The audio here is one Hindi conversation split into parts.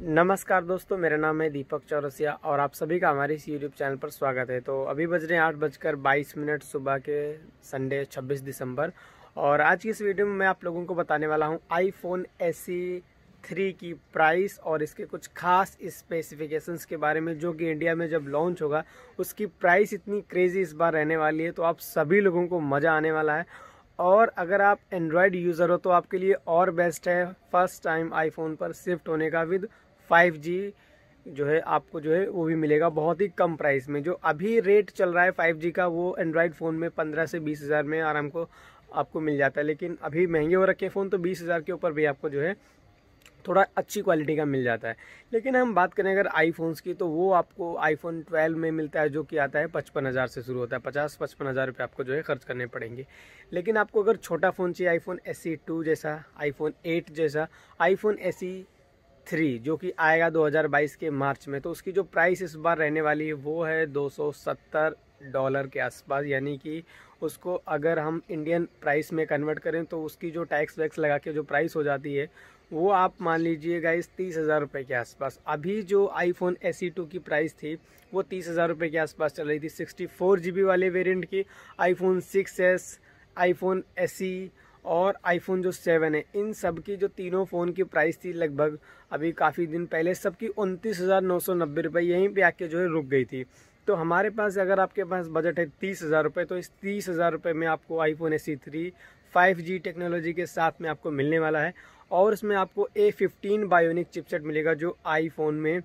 नमस्कार दोस्तों मेरा नाम है दीपक चौरसिया और आप सभी का हमारे इस यूट्यूब चैनल पर स्वागत है तो अभी बज रहे हैं आठ बजकर बाईस मिनट सुबह के संडे 26 दिसंबर और आज की इस वीडियो में मैं आप लोगों को बताने वाला हूं आईफोन एस थ्री की प्राइस और इसके कुछ खास स्पेसिफिकेशंस के बारे में जो कि इंडिया में जब लॉन्च होगा उसकी प्राइस इतनी क्रेजी इस बार रहने वाली है तो आप सभी लोगों को मज़ा आने वाला है और अगर आप एंड्रॉयड यूज़र हो तो आपके लिए और बेस्ट है फर्स्ट टाइम आईफोन पर शिफ्ट होने का विद फाइव जी जो है आपको जो है वो भी मिलेगा बहुत ही कम प्राइस में जो अभी रेट चल रहा है फाइव जी का वो एंड्रॉयड फ़ोन में पंद्रह से बीस हज़ार में आराम को आपको मिल जाता है लेकिन अभी महंगे हो रखे फ़ोन तो बीस हज़ार के ऊपर भी आपको जो है थोड़ा अच्छी क्वालिटी का मिल जाता है लेकिन हम बात करें अगर आईफोन्स की तो वो आपको आईफोन 12 में मिलता है जो कि आता है पचपन हज़ार से शुरू होता है पचास पचपन हज़ार रुपये आपको जो है खर्च करने पड़ेंगे लेकिन आपको अगर छोटा फ़ोन चाहिए आईफोन एस सी टू जैसा आईफोन एट जैसा आईफोन एस सी थ्री जो कि आएगा 2022 के मार्च में तो उसकी जो प्राइस इस बार रहने वाली है वो है 270 डॉलर के आसपास यानी कि उसको अगर हम इंडियन प्राइस में कन्वर्ट करें तो उसकी जो टैक्स वैक्स लगा के जो प्राइस हो जाती है वो आप मान लीजिए गाइस तीस हज़ार रुपये के आसपास अभी जो आईफोन एस टू की प्राइस थी वो तीस हज़ार रुपये के आसपास चल रही थी सिक्सटी फोर जी बी वाले वेरियंट की iPhone six S iPhone S और आईफोन जो सेवन है इन सब की जो तीनों फ़ोन की प्राइस थी लगभग अभी काफ़ी दिन पहले सबकी उनतीस हज़ार नौ सौ नब्बे रुपये यहीं पर आके जो है रुक गई थी तो हमारे पास अगर आपके पास बजट है तीस हज़ार रुपये तो इस तीस हज़ार रुपये में आपको iPhone S C three five G technology के साथ में आपको मिलने वाला है और इसमें आपको ए फिफ्टीन बायोनिक चिपसेट मिलेगा जो आईफोन में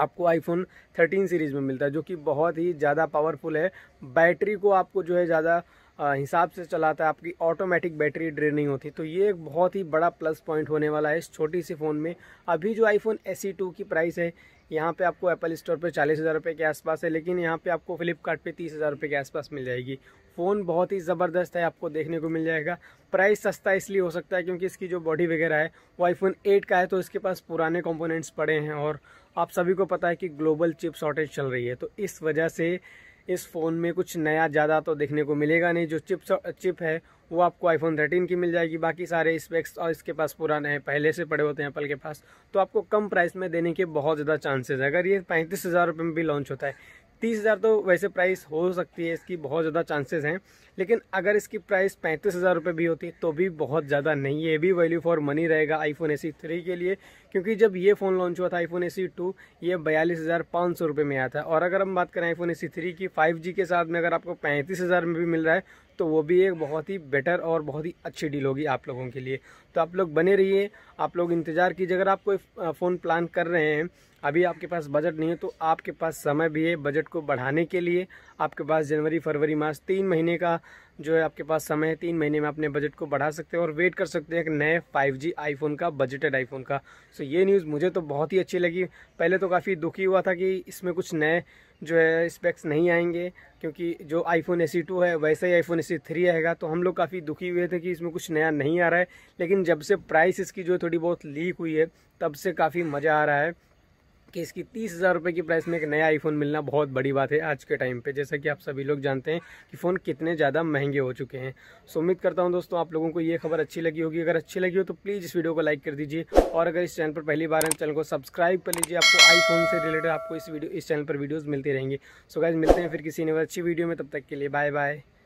आपको आईफोन 13 सीरीज़ में मिलता है जो कि बहुत ही ज़्यादा पावरफुल है बैटरी को आपको जो है ज़्यादा हिसाब से चलाता है आपकी ऑटोमेटिक बैटरी ड्रेन नहीं होती तो ये एक बहुत ही बड़ा प्लस पॉइंट होने वाला है इस छोटी सी फ़ोन में अभी जो आईफोन टू की प्राइस है यहाँ पे आपको एप्पल स्टोर पे चालीस हज़ार रुपये के आसपास है लेकिन यहाँ पे आपको फ्लिपकार्ट तीस हज़ार रुपये के आसपास मिल जाएगी फ़ोन बहुत ही ज़बरदस्त है आपको देखने को मिल जाएगा प्राइस सस्ता इसलिए हो सकता है क्योंकि इसकी जो बॉडी वगैरह है वो आईफोन एट का है तो इसके पास पुराने कॉम्पोनेंट्स पड़े हैं और आप सभी को पता है कि ग्लोबल चिप शॉर्टेज चल रही है तो इस वजह से इस फ़ोन में कुछ नया ज़्यादा तो देखने को मिलेगा नहीं जो चिप चिप है वो आपको आईफोन 13 की मिल जाएगी बाकी सारे स्पेक्स और इसके पास पुराने हैं पहले से पड़े होते हैं एप्पल के पास तो आपको कम प्राइस में देने के बहुत ज़्यादा चांसेस है अगर ये पैंतीस हज़ार रुपये में भी लॉन्च होता है तीस हज़ार तो वैसे प्राइस हो सकती है इसकी बहुत ज़्यादा चांसेज़ हैं लेकिन अगर इसकी प्राइस पैंतीस हज़ार रुपये भी होती तो भी बहुत ज़्यादा नहीं है ये भी वैल्यू फॉर मनी रहेगा आईफोन ए सी थ्री के लिए क्योंकि जब ये फ़ोन लॉन्च हुआ था आईफोन ए सी टू ये बयालीस हज़ार पाँच सौ रुपये में आया था और अगर हम बात करें आईफोन ए सी थ्री की फाइव जी के साथ में अगर आपको पैंतीस हज़ार में भी मिल रहा है तो वो भी एक बहुत ही बेटर और बहुत ही अच्छी डील होगी आप लोगों के लिए तो आप लोग बने रहिए आप लोग इंतज़ार कीजिए अगर आप कोई फ़ोन प्लान कर रहे हैं अभी आपके पास बजट नहीं है तो आपके पास समय भी है बजट को बढ़ाने के लिए आपके पास जनवरी फरवरी मार्च तीन महीने का जो है आपके पास समय है तीन महीने में अपने बजट को बढ़ा सकते हैं और वेट कर सकते हैं एक नए 5G आईफोन का बजटेड आईफोन का सो ये न्यूज़ मुझे तो बहुत ही अच्छी लगी पहले तो काफ़ी दुखी हुआ था कि इसमें कुछ नए जो है स्पेक्स नहीं आएंगे क्योंकि जो आईफोन सी टू है वैसे ही आईफोन सी थ्री आएगा तो हम लोग काफ़ी दुखी हुए थे कि इसमें कुछ नया नहीं आ रहा है लेकिन जब से प्राइस इसकी जो थोड़ी बहुत लीक हुई है तब से काफ़ी मज़ा आ रहा है कि इसकी तीस हज़ार रुपये की प्राइस में एक नया आईफोन मिलना बहुत बड़ी बात है आज के टाइम पे जैसा कि आप सभी लोग जानते हैं कि फ़ोन कितने ज़्यादा महंगे हो चुके हैं सो उम्मीद करता हूं दोस्तों आप लोगों को ये खबर अच्छी लगी होगी अगर अच्छी लगी हो तो प्लीज़ इस वीडियो को लाइक कर दीजिए और अगर इस चैनल पर पहली बार हैं चैनल को सब्सक्राइब कर लीजिए आपको आईफोन से रिलेटेड आपको इस वीडियो इस चैनल पर वीडियोज़ मिलती रहेंगी सो गाइज मिलते हैं फिर किसी ने अच्छी वीडियो में तब तक के लिए बाय बाय